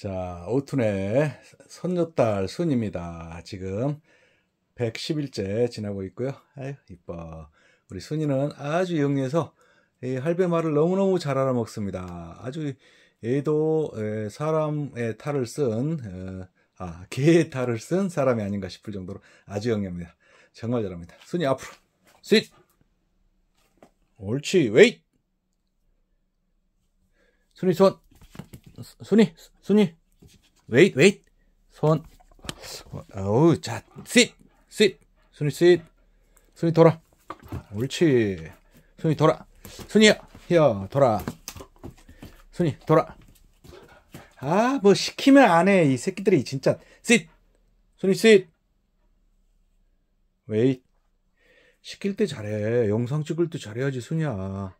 자, 오툰의 선녀딸 순입니다. 지금 1 1 1째 지나고 있고요. 아유, 이뻐. 우리 순이는 아주 영리해서 이 할배 말을 너무너무 잘 알아먹습니다. 아주 얘도 사람의 탈을 쓴, 어, 아, 개의 탈을 쓴 사람이 아닌가 싶을 정도로 아주 영리합니다. 정말 잘합니다. 순이 앞으로. 스윗! 옳지, 웨이! 순이 손! 순이, 순이. 웨이트, 웨이트. 손. 어우, 자, sit, sit. 순이 sit. 순이 돌아. 옳지. 순이 돌아. 순이야, 히어, 돌아. 순이 돌아. 아, 뭐 시키면 안 해. 이 새끼들이 진짜. sit. 순이 sit. 웨이트. 시킬 때 잘해. 영상 찍을 때 잘해야지, 순이야.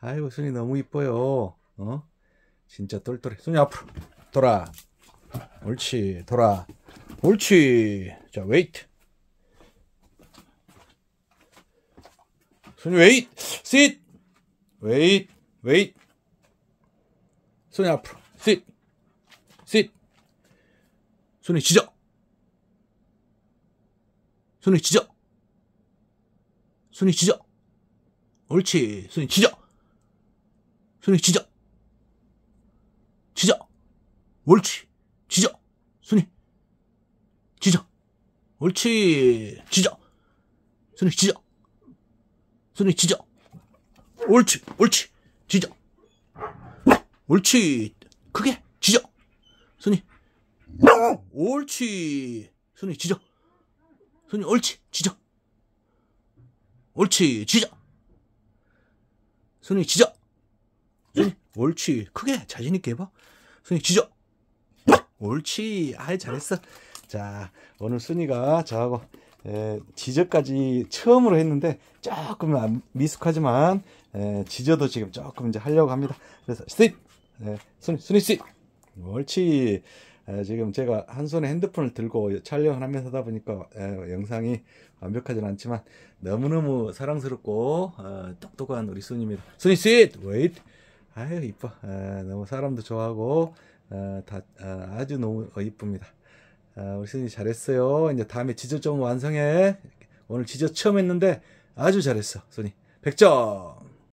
아이고, 순이 너무 이뻐요. 어? 진짜 똘똘해. 손이 앞으로. 돌아. 옳지. 돌아. 옳지. 자, 웨이트. 손이 웨이트. s i 웨이트. 웨이트. 손이 앞으로. sit. s 손이 지져. 손이 지져. 손이 지져. 옳지. 손이 지져. 손이 지져. 지적 옳지 지적 순이 지적 옳지 지적 순이 지적 순이 지적 옳지 옳지 지적 옳지 크게 지적 순이 옳지 순이 지적 순이 옳지 지적 옳지 지적 순이 지적 옳지. 크게 자신있게 해봐. 순이 지져. 옳지. 아이, 잘했어. 자, 오늘 순이가 저하고 에, 지저까지 처음으로 했는데 조금 아, 미숙하지만 에, 지저도 지금 조금 이제 하려고 합니다. 그래서 스윗! 에, 순이, 순이 스윗! 옳지. 에, 지금 제가 한 손에 핸드폰을 들고 촬영을 하면서 하다 보니까 에, 영상이 완벽하진 않지만 너무너무 사랑스럽고 어, 똑똑한 우리 순입니다. 순이 스윗! 웨이트! 아유 이뻐 아, 너무 사람도 좋아하고 아, 다, 아, 주 너무 어, 이쁩니다 아, 우리 스님 잘했어요 이제 다음에 지저 좀 완성해 오늘 지저 처음 했는데 아주 잘했어 스님 100점